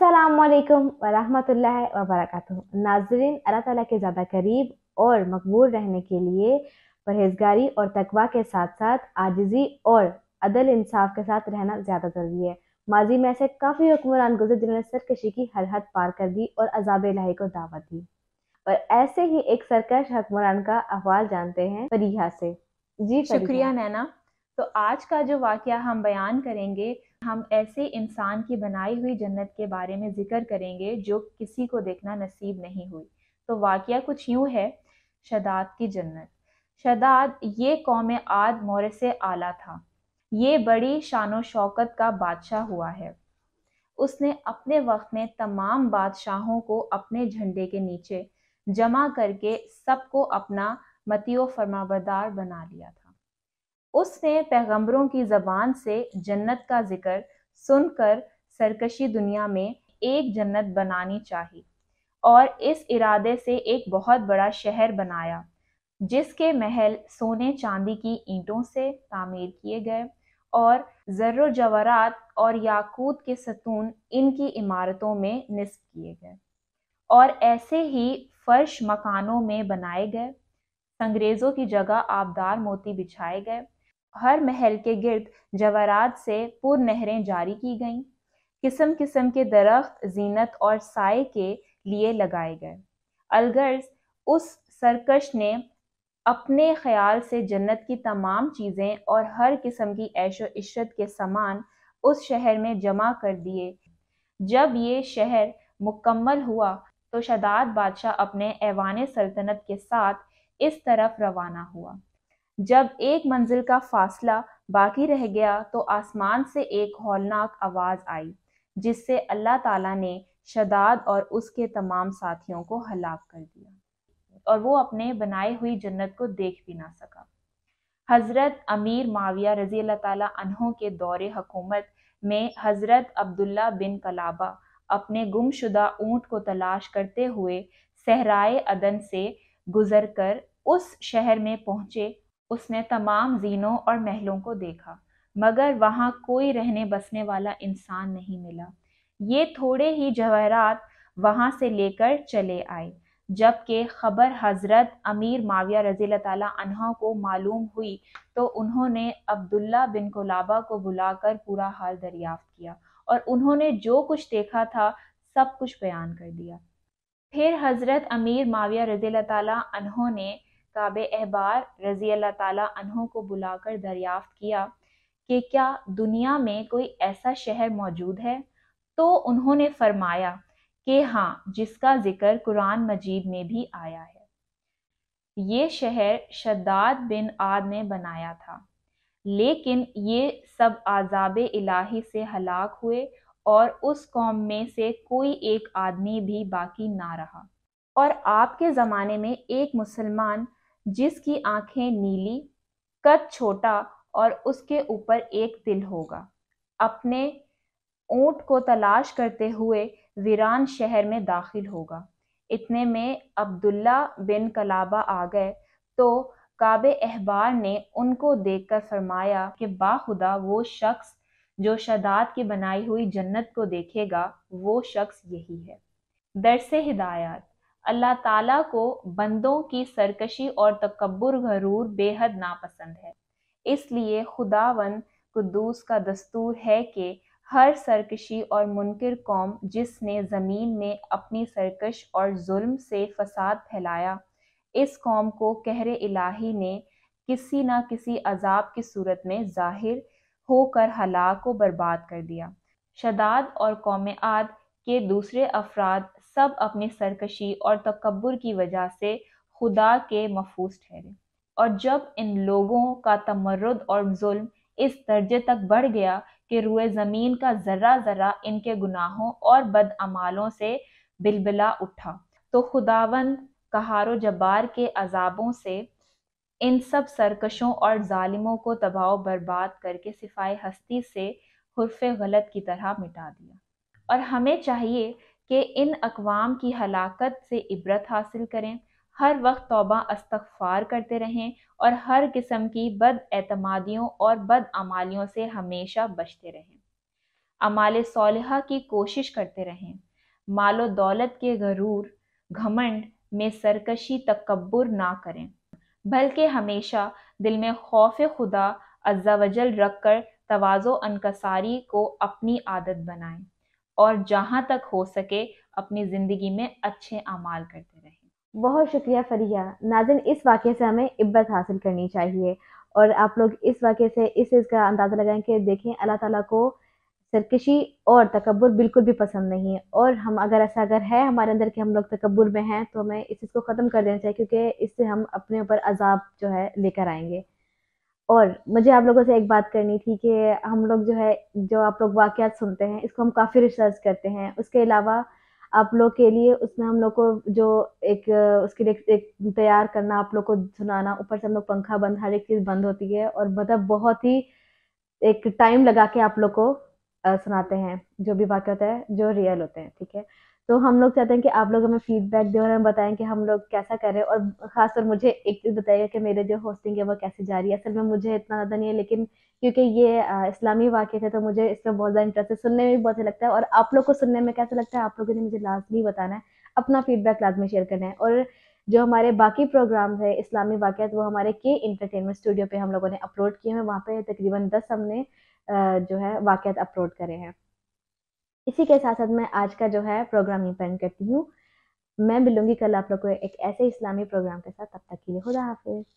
असलकम वालेकुम वरहमतुल्लाह नाजरीन अल्लाह ताली के ज़्यादा करीब और मकबूल रहने के लिए परहेजगारी और तकवा के साथ साथ आजिज़ी और अदल इंसाफ के साथ रहना ज़्यादा ज़रूरी है माजी में ऐसे काफ़ी हुक्मरान गुजर जिन्होंने सरकशी की हर हद पार कर दी और अजाब लाही को दावा दी और ऐसे ही एक सरकश हुक्मरान का अहवाल जानते हैं फरीहा से जी शुक्रिया नैना तो आज का जो वाक़ हम बयान करेंगे हम ऐसे इंसान की बनाई हुई जन्नत के बारे में जिक्र करेंगे जो किसी को देखना नसीब नहीं हुई तो वाक़ कुछ यूँ है शदाद की जन्नत शदाद ये कौम आद मोर से आला था ये बड़ी शान शौकत का बादशाह हुआ है उसने अपने वक्त में तमाम बादशाहों को अपने झंडे के नीचे जमा करके सबको अपना मतियो फरमाबदार बना लिया था उसने पैगंबरों की जबान से जन्नत का जिक्र सुनकर सरकशी दुनिया में एक जन्नत बनानी चाहिए और इस इरादे से एक बहुत बड़ा शहर बनाया जिसके महल सोने चांदी की ईंटों से तामीर किए गए और जर्र जवरात और याकूत के सतून इनकी इमारतों में निस्ब किए गए और ऐसे ही फर्श मकानों में बनाए गए अंग्रेजों की जगह आबदार मोती बिछाए गए हर महल के गिर्द जवारात से पुर नहरें जारी की गईं किस्म किस्म के दरख्त जीनत और साय के लिए लगाए गए अलगर्ज उस सरकश ने अपने ख्याल से जन्नत की तमाम चीज़ें और हर किस्म की ऐशो इशरत के सामान उस शहर में जमा कर दिए जब ये शहर मुकम्मल हुआ तो शदाद बादशाह अपने ऐवान सल्तनत के साथ इस तरफ रवाना हुआ जब एक मंजिल का फासला बाकी रह गया तो आसमान से एक हौलनाक आवाज़ आई जिससे अल्लाह ताला ने शदाद और उसके तमाम साथियों को हलाक कर दिया और वो अपने बनाई हुई जन्नत को देख भी ना सका हज़रत अमीर माविया रजी अल्लाह तहों के दौरे हकूमत में हज़रत अब्दुल्ला बिन कलाबा अपने गुमशुदा ऊंट को तलाश करते हुए सहराए अदन से गुजर कर उस शहर में पहुंचे उसने तमाम जीनों और महलों को देखा मगर वहाँ कोई रहने बसने वाला इंसान नहीं मिला ये थोड़े ही जवाहरात वहाँ से लेकर चले आए जबकि खबर हजरत अमीर माविया रजी तला को मालूम हुई तो उन्होंने अब्दुल्ला बिन कोलाबा को बुलाकर पूरा हाल दरियाफ्त किया और उन्होंने जो कुछ देखा था सब कुछ बयान कर दिया फिर हजरत अमीर माविया रजी तला ने काब अहबार रजी अल्लाह तहों को बुलाकर दरियाफ्त किया कि क्या दुनिया में कोई ऐसा शहर मौजूद है तो उन्होंने फरमाया कि हाँ जिसका जिक्र कुरान मजीद में भी आया है ये शहर शद्दाद बिन आद ने बनाया था लेकिन ये सब आजाब इलाही से हलाक हुए और उस कौम में से कोई एक आदमी भी बाकी ना रहा और आपके ज़माने में एक मुसलमान जिसकी आंखें नीली कद छोटा और उसके ऊपर एक तिल होगा अपने ऊंट को तलाश करते हुए वीरान शहर में दाखिल होगा इतने में अब्दुल्ला बिन कलाबा आ गए तो काब अहबार ने उनको देखकर फरमाया कि बाखुदा वो शख्स जो शदात की बनाई हुई जन्नत को देखेगा वो शख्स यही है दरस हिदायत अल्लाह ताला को बंदों की सरकशी और तकबर घरूर बेहद नापसंद है इसलिए खुदावन कुदूस का दस्तूर है कि हर सरकशी और मुनकर कौम जिसने ज़मीन में अपनी सरकश और जुल्म से फसाद फैलाया इस कौम को कहरे इलाही ने किसी न किसी अजाब की सूरत में जाहिर होकर हलाक को बर्बाद कर दिया शदाद और कौम आद के दूसरे अफराद सब अपने सरकशी और तकबर की वजह से खुदा के महफूज ठहरे और जब इन लोगों का तमरद और जुल्म इस दर्जे तक बढ़ गया कि रुए ज़मीन का ज़रा ज़रा इनके गुनाहों और बदअमालों से बिलबिला उठा तो खुदावंद कहारो जबार के अजाबों से इन सब सरकशों और ालिमों को तबाह बर्बाद करके सिफाई हस्ती से हरफ गलत की तरह मिटा दिया और हमें चाहिए कि इन अकवाम की हलाकत से इबरत हासिल करें हर वक्त तोबा अस्तफ़ार करते रहें और हर किस्म की बद एतमादियों और बद अमालियों से हमेशा बचते रहें अमाल सोलह की कोशिश करते रहें मालो दौलत के गरूर घमंड में सरकशी तकबर ना करें बल्कि हमेशा दिल में खौफ खुदा अज्जा वजल रख कर तोज़ो अनकसारी को अपनी आदत बनाएं और जहाँ तक हो सके अपनी ज़िंदगी में अच्छे अमाल करते रहें बहुत शुक्रिया फरिया नाजिन इस वाक़े से हमें इब्बत हासिल करनी चाहिए और आप लोग इस वाक़े से इस चीज़ का अंदाज़ा लगाएं कि देखें अल्लाह ताला को सरकशी और तकबर बिल्कुल भी पसंद नहीं है और हम अगर ऐसा अगर है हमारे अंदर कि हम लोग तकबर में हैं तो हमें इस चीज़ को ख़त्म कर देना चाहिए क्योंकि इससे हम अपने ऊपर अजाब जो है लेकर आएंगे और मुझे आप लोगों से एक बात करनी थी कि हम लोग जो है जो आप लोग वाक़ सुनते हैं इसको हम काफ़ी रिसर्च करते हैं उसके अलावा आप लोग के लिए उसमें हम लोग को जो एक उसके लिए एक तैयार करना आप लोग को सुनाना ऊपर से हम लोग पंखा बंद हर एक चीज़ बंद होती है और मतलब बहुत ही एक टाइम लगा के आप लोग को सुनाते हैं जो भी वाक़ है जो रियल होते हैं ठीक है तो हम लोग चाहते हैं कि आप लोग हमें फीडबैक दें और हमें बताएं कि हम लोग कैसा करें और ख़ासतौर मुझे एक चीज़ बताइएगा कि मेरे जो होस्टिंग है वो कैसे जा रही है असल में मुझे इतना ज़्यादा नहीं है लेकिन क्योंकि ये इस्लामी वाक्य है तो मुझे इसमें बहुत ज़्यादा इंटरेस्ट है सुनने में भी बहुत अच्छा लगता है और आप लोग को सुनने में कैसा लगता है आप लोगों ने मुझे लाजमी बताना है अपना फीडबैक लाजमी शेयर करना है और जो हमारे बाकी प्रोग्राम है इस्लामी वाक़ तो वो हमारे के इंटरटेनमेंट स्टूडियो पर हम लोगों ने अपलोड किए हैं वहाँ पर तकरीबन दस हमने जो है वाक़ अपलोड करे हैं इसी के साथ साथ मैं आज का जो है प्रोग्राम यहीं पेंड करती हूँ मैं मिलूंगी कल आप लोग को एक ऐसे इस्लामी प्रोग्राम के साथ तब तक के लिए खुदा हाफिज़